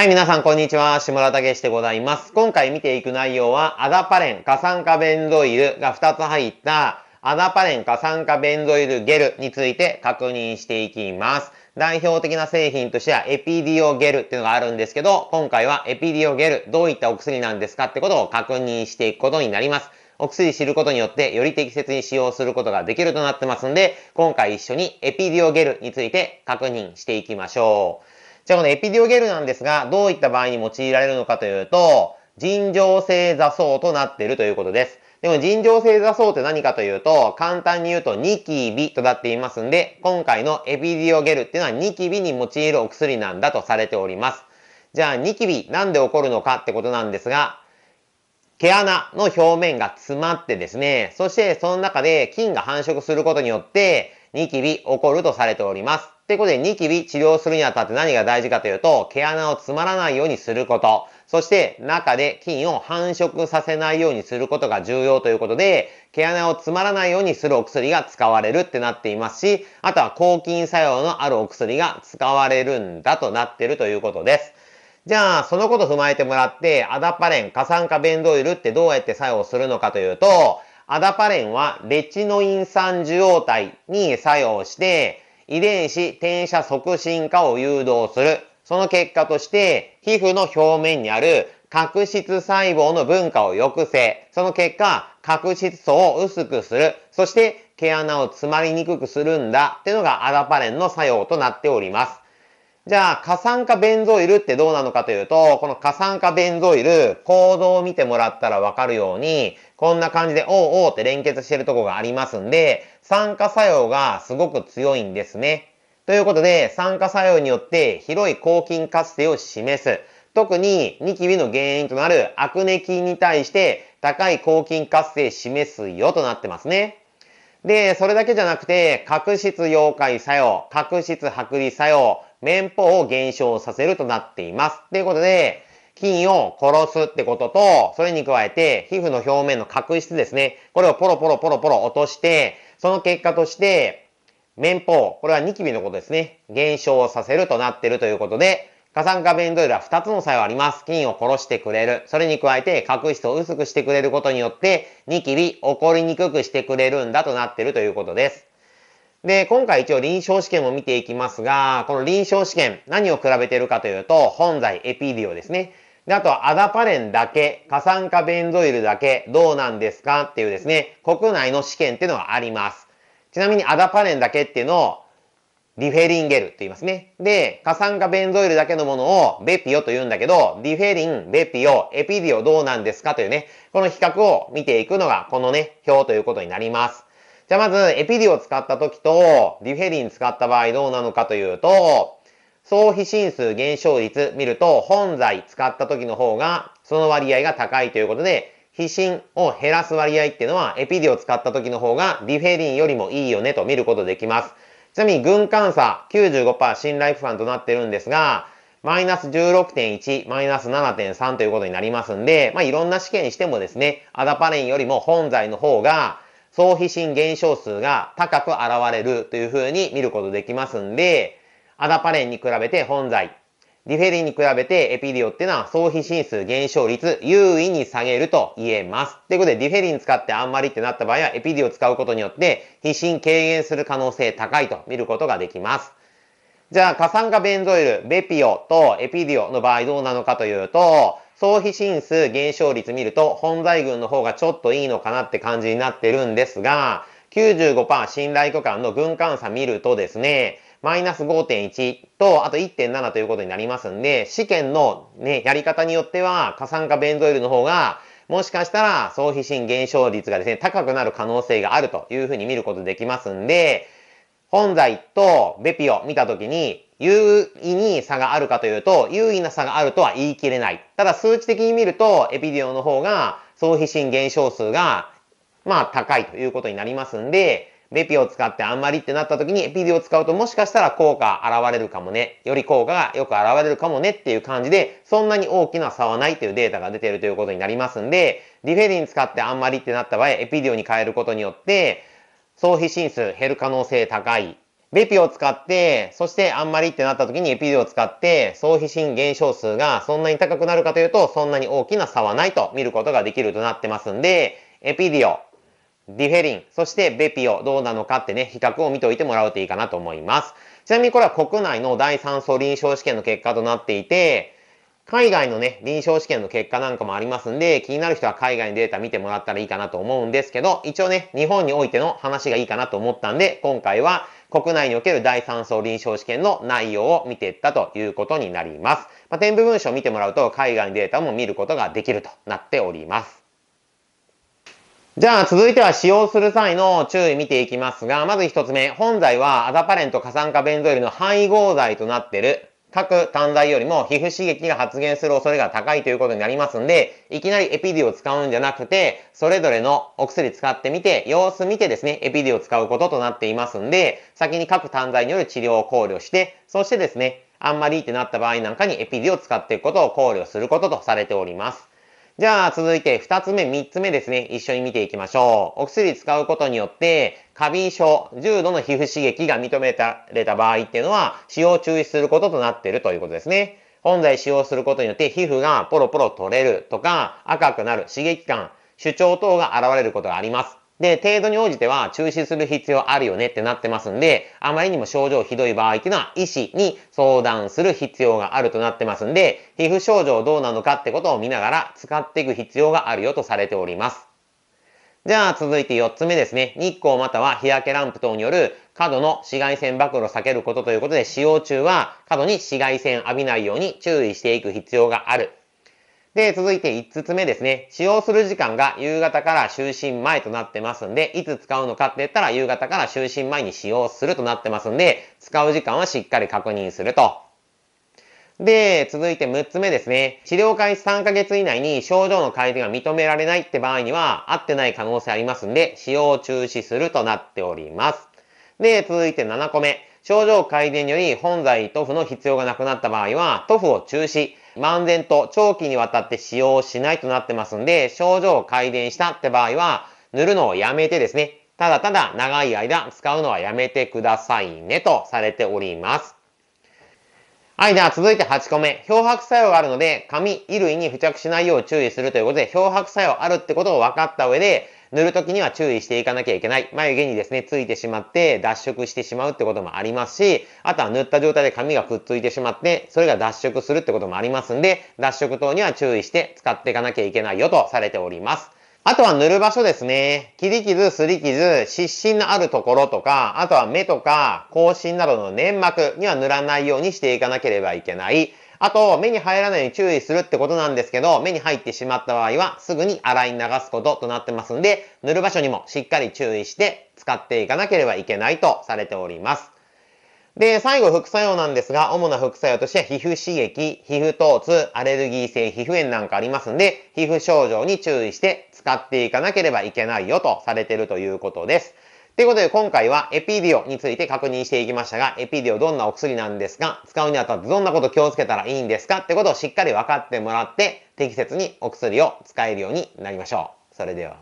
はい、皆さん、こんにちは。下田武史でございます。今回見ていく内容は、アダパレン、過酸化ベンゾイルが2つ入った、アダパレン、過酸化ベンゾイルゲルについて確認していきます。代表的な製品としては、エピディオゲルっていうのがあるんですけど、今回はエピディオゲル、どういったお薬なんですかってことを確認していくことになります。お薬知ることによって、より適切に使用することができるとなってますんで、今回一緒にエピディオゲルについて確認していきましょう。じゃあこのエピディオゲルなんですが、どういった場合に用いられるのかというと、尋常性座層となっているということです。でも尋常性座層って何かというと、簡単に言うとニキビとなっていますんで、今回のエピディオゲルっていうのはニキビに用いるお薬なんだとされております。じゃあニキビなんで起こるのかってことなんですが、毛穴の表面が詰まってですね、そしてその中で菌が繁殖することによって、ニキビ起こるとされております。ということで、ニキビ治療するにあたって何が大事かというと、毛穴を詰まらないようにすること、そして中で菌を繁殖させないようにすることが重要ということで、毛穴を詰まらないようにするお薬が使われるってなっていますし、あとは抗菌作用のあるお薬が使われるんだとなってるということです。じゃあ、そのこと踏まえてもらって、アダパレン、過酸化ベンドイルってどうやって作用するのかというと、アダパレンはレチノイン酸受容体に作用して、遺伝子転写促進化を誘導する。その結果として、皮膚の表面にある角質細胞の分化を抑制。その結果、角質層を薄くする。そして、毛穴を詰まりにくくするんだ。っていうのがアダパレンの作用となっております。じゃあ、過酸化ベンゾイルってどうなのかというと、この過酸化ベンゾイル、構造を見てもらったらわかるように、こんな感じで、おうおうって連結してるとこがありますんで、酸化作用がすごく強いんですね。ということで、酸化作用によって広い抗菌活性を示す。特にニキビの原因となるアクネ菌に対して高い抗菌活性示すよとなってますね。で、それだけじゃなくて、角質溶解作用、角質剥離作用、綿棒を減少させるとなっています。ということで、菌を殺すってことと、それに加えて、皮膚の表面の角質ですね。これをポロポロポロポロ落として、その結果として、綿棒、これはニキビのことですね。減少させるとなってるということで、過酸化ベンゾイルは2つの作用あります。菌を殺してくれる。それに加えて角質を薄くしてくれることによって、ニキビ、起こりにくくしてくれるんだとなってるということです。で、今回一応臨床試験も見ていきますが、この臨床試験、何を比べてるかというと、本剤エピディオですね。で、あとアダパレンだけ、過酸化ベンゾイルだけ、どうなんですかっていうですね、国内の試験っていうのがあります。ちなみにアダパレンだけっていうのを、ディフェリンゲルと言いますね。で、過酸化ベンゾイルだけのものをベピオと言うんだけど、ディフェリン、ベピオ、エピディオどうなんですかというね、この比較を見ていくのがこのね、表ということになります。じゃあまず、エピディを使った時と、ディフェリン使った場合どうなのかというと、総皮進数減少率見ると、本材使った時の方が、その割合が高いということで、皮疹を減らす割合っていうのは、エピディを使った時の方が、ディフェリンよりもいいよねと見ることできます。ちなみに、軍艦差95%新ライフファンとなってるんですが、マイナス16.1、マイナス7.3ということになりますんで、まあ、いろんな試験にしてもですね、アダパレンよりも本材の方が、総皮疹減少数が高く現れるというふうに見ることできますんで、アダパレンに比べて本罪、ディフェリンに比べてエピディオっていうのは総皮進数減少率優位に下げると言えます。ということで、ディフェリン使ってあんまりってなった場合は、エピィオを使うことによって、皮心軽減する可能性高いと見ることができます。じゃあ、過酸化ベンゾイル、ベピオとエピディオの場合どうなのかというと、総皮心数減少率見ると、本在群の方がちょっといいのかなって感じになってるんですが、95%信頼区間の軍艦差見るとですね、マイナス5.1と、あと1.7ということになりますんで、試験のね、やり方によっては、過酸化ベンゾイルの方が、もしかしたら、総皮疹減少率がですね、高くなる可能性があるというふうに見ることできますんで、本剤とベピを見たときに、有意に差があるかというと、有意な差があるとは言い切れない。ただ数値的に見ると、エピディオの方が、総皮疹減少数が、まあ高いということになりますんで、レピを使ってあんまりってなった時にエピディを使うともしかしたら効果現れるかもね、より効果がよく現れるかもねっていう感じで、そんなに大きな差はないというデータが出てるということになりますんで、ディフェリン使ってあんまりってなった場合、エピディオに変えることによって、総皮心数減る可能性高い。ベピを使って、そしてあんまりってなった時にエピディオを使って、総皮心減少数がそんなに高くなるかというと、そんなに大きな差はないと見ることができるとなってますんで、エピディオ、ディフェリン、そしてベピオ、どうなのかってね、比較を見ておいてもらうといいかなと思います。ちなみにこれは国内の第3層臨床試験の結果となっていて、海外のね、臨床試験の結果なんかもありますんで、気になる人は海外のデータ見てもらったらいいかなと思うんですけど、一応ね、日本においての話がいいかなと思ったんで、今回は国内における第3層臨床試験の内容を見ていったということになります。まあ、添付文書を見てもらうと、海外のデータも見ることができるとなっております。じゃあ続いては使用する際の注意見ていきますが、まず1つ目、本剤はアザパレント過酸化ベンゾイルの配合剤となってる各単剤よりも皮膚刺激が発現する恐れが高いということになりますんで、いきなりエピディを使うんじゃなくて、それぞれのお薬使ってみて、様子見てですね、エピディを使うこととなっていますんで、先に各単剤による治療を考慮して、そしてですね、あんまりいいってなった場合なんかにエピディを使っていくことを考慮することとされております。じゃあ続いて2つ目、3つ目ですね。一緒に見ていきましょう。お薬使うことによって、過敏症、重度の皮膚刺激が認められた場合っていうのは、使用中止することとなっているということですね。本来使用することによって皮膚がポロポロ取れるとか、赤くなる、刺激感、主張等が現れることがあります。で、程度に応じては中止する必要あるよねってなってますんで、あまりにも症状ひどい場合っていうのは医師に相談する必要があるとなってますんで、皮膚症状どうなのかってことを見ながら使っていく必要があるよとされております。じゃあ続いて4つ目ですね。日光または日焼けランプ等による過度の紫外線暴露を避けることということで使用中は過度に紫外線浴びないように注意していく必要があるで、続いて5つ目ですね。使用する時間が夕方から就寝前となってますんで、いつ使うのかって言ったら夕方から就寝前に使用するとなってますんで、使う時間はしっかり確認すると。で、続いて6つ目ですね。治療開始3ヶ月以内に症状の改善が認められないって場合には、合ってない可能性ありますんで、使用を中止するとなっております。で、続いて7個目。症状改善により本剤塗布の必要がなくなった場合は、塗布を中止。漫然と長期にわたって使用しないとなってますんで、症状を改善したって場合は、塗るのをやめてですね、ただただ長い間使うのはやめてくださいねとされております。はい、では続いて8個目。漂白作用があるので、紙、衣類に付着しないよう注意するということで、漂白作用あるってことを分かった上で、塗るときには注意していかなきゃいけない。眉毛にですね、ついてしまって、脱色してしまうってこともありますし、あとは塗った状態で髪がくっついてしまって、それが脱色するってこともありますんで、脱色等には注意して使っていかなきゃいけないよとされております。あとは塗る場所ですね。切り傷、すり傷、湿疹のあるところとか、あとは目とか、口唇などの粘膜には塗らないようにしていかなければいけない。あと、目に入らないように注意するってことなんですけど、目に入ってしまった場合は、すぐに洗い流すこととなってますんで、塗る場所にもしっかり注意して使っていかなければいけないとされております。で、最後、副作用なんですが、主な副作用としては、皮膚刺激、皮膚疼痛、アレルギー性皮膚炎なんかありますんで、皮膚症状に注意して使っていかなければいけないよとされているということです。ということで、今回はエピディオについて確認していきましたが、エピディオどんなお薬なんですが、使うにあたってどんなこと気をつけたらいいんですかってことをしっかり分かってもらって、適切にお薬を使えるようになりましょう。それでは。